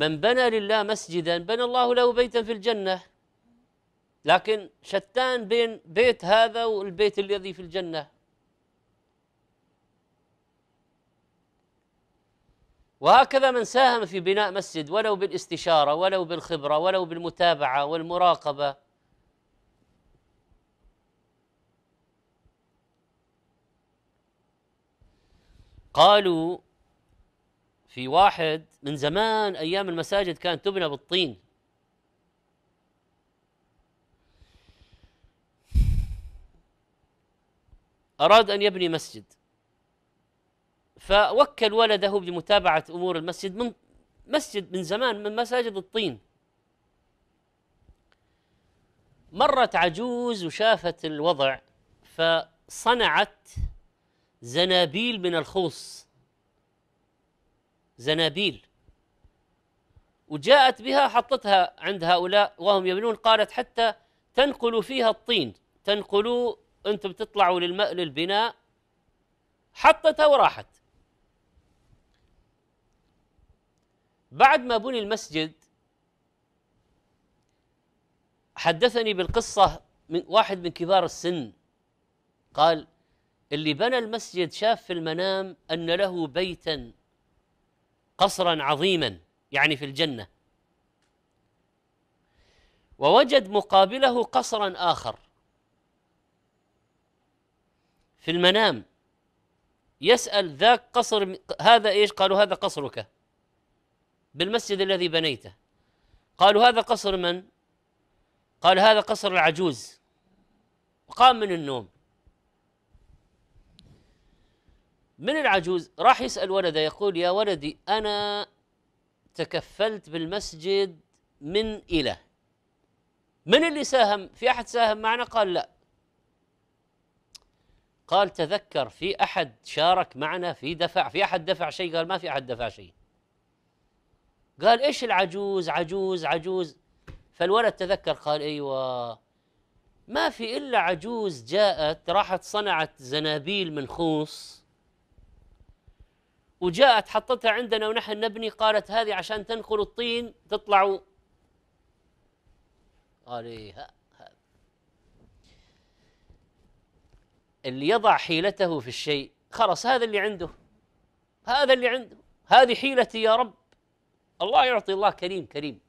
من بنى لله مسجدا بنى الله له بيتا في الجنة لكن شتان بين بيت هذا والبيت الذي في الجنة وهكذا من ساهم في بناء مسجد ولو بالاستشارة ولو بالخبرة ولو بالمتابعة والمراقبة قالوا في واحد من زمان ايام المساجد كانت تبنى بالطين اراد ان يبني مسجد فوكل ولده بمتابعه امور المسجد من مسجد من زمان من مساجد الطين مرت عجوز وشافت الوضع فصنعت زنابيل من الخوص زنابيل وجاءت بها حطتها عند هؤلاء وهم يبنون قالت حتى تنقلوا فيها الطين تنقلوا انتم تطلعوا للبناء حطتها وراحت بعد ما بني المسجد حدثني بالقصة من واحد من كبار السن قال اللي بنى المسجد شاف في المنام أن له بيتا قصرا عظيما يعني في الجنه ووجد مقابله قصرا اخر في المنام يسال ذاك قصر هذا ايش قالوا هذا قصرك بالمسجد الذي بنيته قالوا هذا قصر من قال هذا قصر العجوز قام من النوم من العجوز راح يسأل ولده يقول يا ولدي أنا تكفلت بالمسجد من إلى من اللي ساهم في أحد ساهم معنا قال لا قال تذكر في أحد شارك معنا في دفع في أحد دفع شيء قال ما في أحد دفع شيء قال إيش العجوز عجوز عجوز فالولد تذكر قال أيوة ما في إلا عجوز جاءت راحت صنعت زنابيل من خوص وجاءت حطتها عندنا ونحن نبني قالت هذه عشان تنقل الطين تطلع قال إيه، اللي يضع حيلته في الشيء خلاص هذا اللي عنده هذا اللي عنده هذه حيلتي يا رب الله يعطي الله كريم كريم